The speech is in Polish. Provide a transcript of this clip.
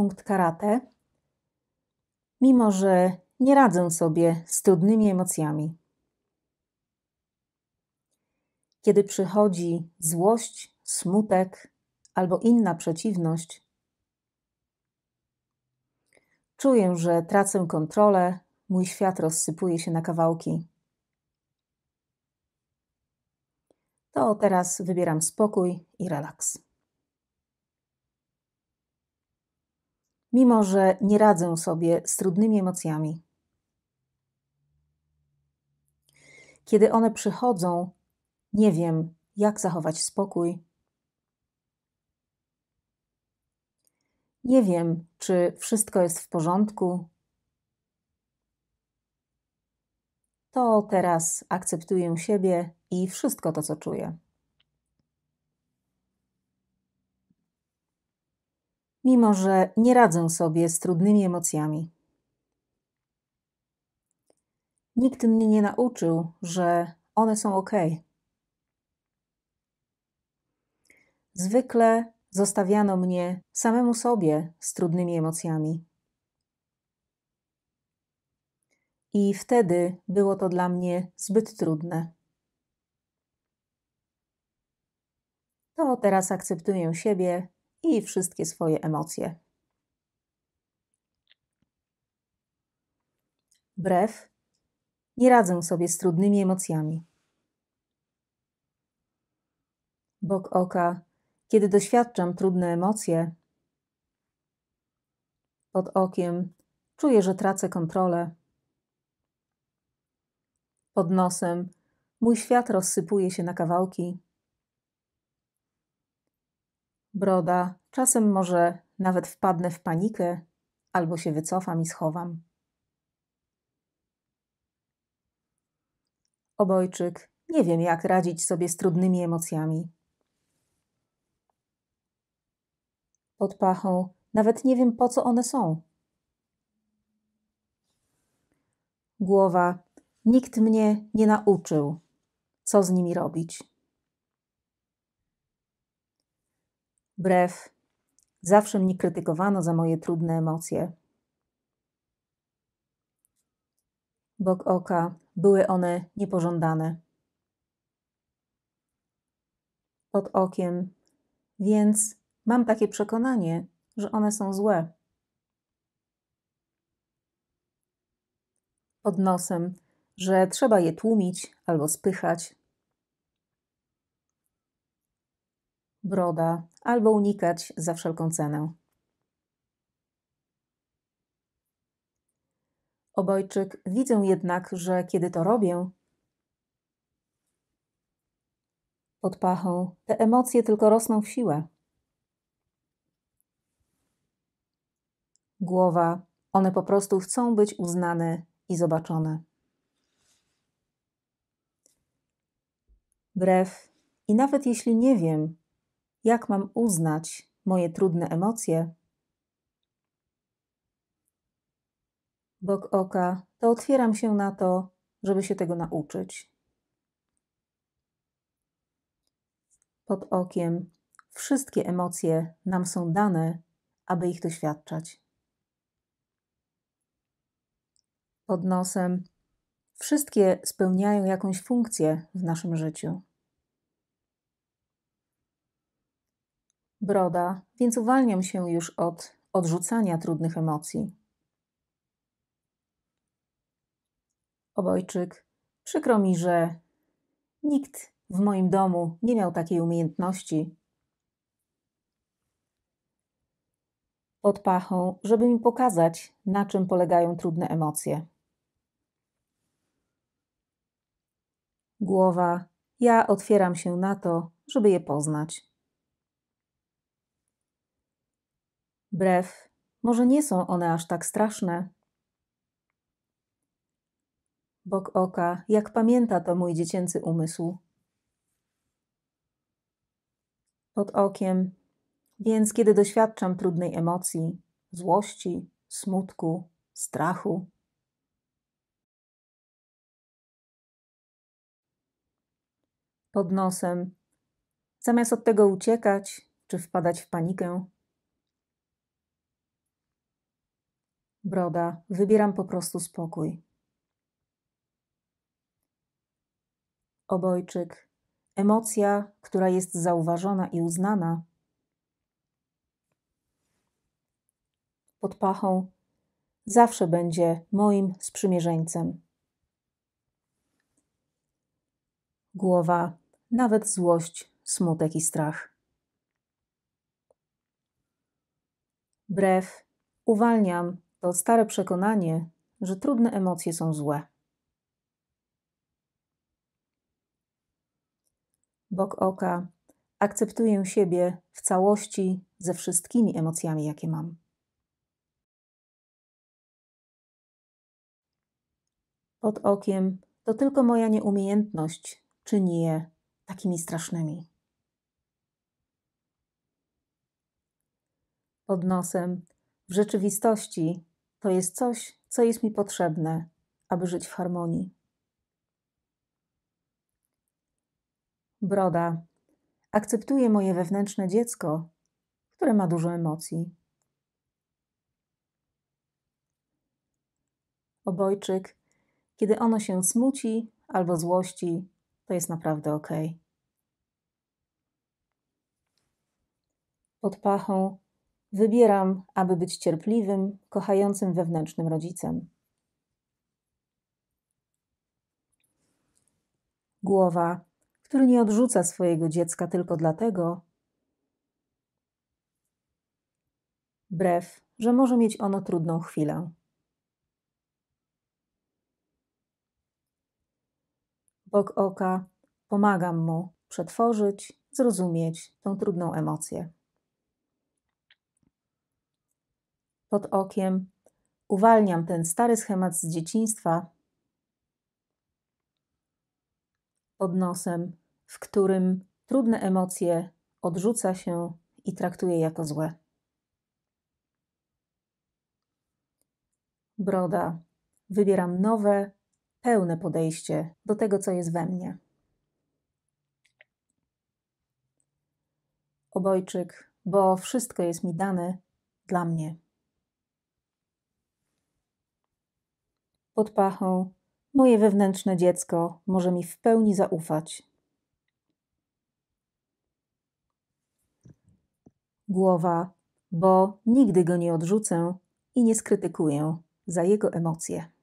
punkt karate, mimo że nie radzę sobie z trudnymi emocjami. Kiedy przychodzi złość, smutek albo inna przeciwność, czuję, że tracę kontrolę, mój świat rozsypuje się na kawałki. To teraz wybieram spokój i relaks. mimo że nie radzę sobie z trudnymi emocjami. Kiedy one przychodzą, nie wiem, jak zachować spokój. Nie wiem, czy wszystko jest w porządku. To teraz akceptuję siebie i wszystko to, co czuję. mimo że nie radzę sobie z trudnymi emocjami. Nikt mnie nie nauczył, że one są ok. Zwykle zostawiano mnie samemu sobie z trudnymi emocjami. I wtedy było to dla mnie zbyt trudne. To no, teraz akceptuję siebie i wszystkie swoje emocje. Brew, nie radzę sobie z trudnymi emocjami. Bok oka, kiedy doświadczam trudne emocje, pod okiem czuję, że tracę kontrolę. Pod nosem mój świat rozsypuje się na kawałki broda, czasem może nawet wpadnę w panikę albo się wycofam i schowam. Obojczyk, nie wiem jak radzić sobie z trudnymi emocjami. Pod pachą, nawet nie wiem po co one są. Głowa, nikt mnie nie nauczył, co z nimi robić. brew. Zawsze mnie krytykowano za moje trudne emocje. Bok oka, były one niepożądane. Pod okiem, więc mam takie przekonanie, że one są złe. Pod nosem, że trzeba je tłumić albo spychać, broda albo unikać za wszelką cenę. Obojczyk, widzę jednak, że kiedy to robię, pod pachą, te emocje tylko rosną w siłę. Głowa, one po prostu chcą być uznane i zobaczone. Brew, i nawet jeśli nie wiem, jak mam uznać moje trudne emocje? Bok oka, to otwieram się na to, żeby się tego nauczyć. Pod okiem wszystkie emocje nam są dane, aby ich doświadczać. Pod nosem wszystkie spełniają jakąś funkcję w naszym życiu. broda, więc uwalniam się już od odrzucania trudnych emocji. Obojczyk, przykro mi, że nikt w moim domu nie miał takiej umiejętności. Pod pachą, żeby mi pokazać, na czym polegają trudne emocje. Głowa, ja otwieram się na to, żeby je poznać. Brew, może nie są one aż tak straszne. Bok oka, jak pamięta to mój dziecięcy umysł. Pod okiem, więc kiedy doświadczam trudnej emocji, złości, smutku, strachu. Pod nosem, zamiast od tego uciekać czy wpadać w panikę, Broda, wybieram po prostu spokój. Obojczyk, emocja, która jest zauważona i uznana. Pod pachą zawsze będzie moim sprzymierzeńcem. Głowa, nawet złość, smutek i strach. Brew, uwalniam to stare przekonanie, że trudne emocje są złe. Bok oka akceptuję siebie w całości ze wszystkimi emocjami, jakie mam. Pod okiem to tylko moja nieumiejętność czyni je takimi strasznymi. Pod nosem w rzeczywistości to jest coś, co jest mi potrzebne, aby żyć w harmonii. Broda. Akceptuję moje wewnętrzne dziecko, które ma dużo emocji. Obojczyk. Kiedy ono się smuci albo złości, to jest naprawdę ok. Pod pachą Wybieram, aby być cierpliwym, kochającym wewnętrznym rodzicem. Głowa, który nie odrzuca swojego dziecka tylko dlatego, brew, że może mieć ono trudną chwilę. Bok oka, pomagam mu przetworzyć, zrozumieć tę trudną emocję. pod okiem. Uwalniam ten stary schemat z dzieciństwa pod nosem, w którym trudne emocje odrzuca się i traktuje jako złe. Broda. Wybieram nowe, pełne podejście do tego, co jest we mnie. Obojczyk, bo wszystko jest mi dane dla mnie. pod pachą, moje wewnętrzne dziecko może mi w pełni zaufać. Głowa, bo nigdy go nie odrzucę i nie skrytykuję za jego emocje.